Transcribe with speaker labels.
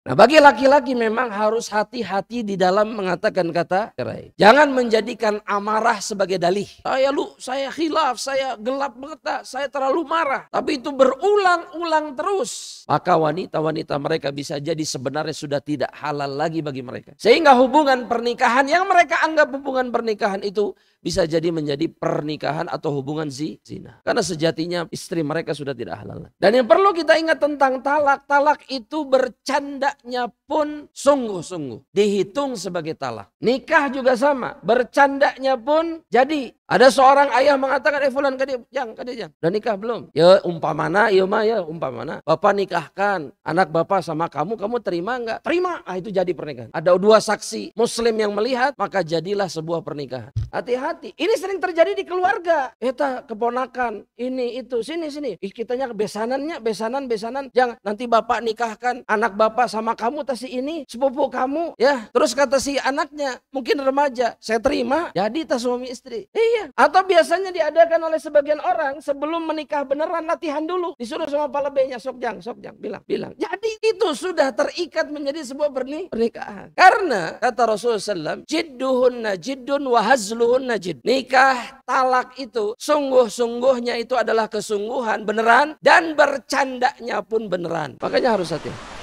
Speaker 1: Nah bagi laki-laki memang harus hati-hati di dalam mengatakan kata cerai. Jangan menjadikan amarah sebagai dalih. Saya lu, saya khilaf, saya gelap mata, saya terlalu marah. Tapi itu berulang-ulang terus. Maka wanita-wanita mereka bisa jadi sebenarnya sudah tidak halal lagi bagi mereka. Sehingga hubungan pernikahan yang mereka anggap hubungan pernikahan itu bisa jadi menjadi pernikahan atau hubungan zina. Karena sejatinya istri mereka sudah tidak halal. Dan yang perlu kita ingat tentang talak, talak itu bercanda bercandanya pun sungguh-sungguh dihitung sebagai talak. Nikah juga sama, bercandanya pun jadi ada seorang ayah mengatakan, eh fulan kadi jang, kadi jang. Udah nikah belum? Ya umpamana, ya mah ya umpamana. Bapak nikahkan anak bapak sama kamu, kamu terima nggak? Terima. Ah itu jadi pernikahan. Ada dua saksi muslim yang melihat, maka jadilah sebuah pernikahan. Hati-hati. Ini sering terjadi di keluarga. Eta keponakan, ini itu, sini sini. Ih, kitanya besanannya, besanan besanan. Jangan nanti bapak nikahkan anak bapak sama kamu tas ini sepupu kamu ya. Terus kata si anaknya, mungkin remaja, saya terima. Jadi tas suami istri. Iya Iya. Atau biasanya diadakan oleh sebagian orang sebelum menikah beneran latihan dulu. Disuruh sama kepala B-nya, sok jang, sok jang, bilang, bilang. Jadi itu sudah terikat menjadi sebuah pernikahan. Karena kata Rasulullah SAW, jidduhunna najidun wa hazluhunna jid. Nikah talak itu sungguh-sungguhnya itu adalah kesungguhan beneran dan bercandanya pun beneran. Makanya harus hati-hati.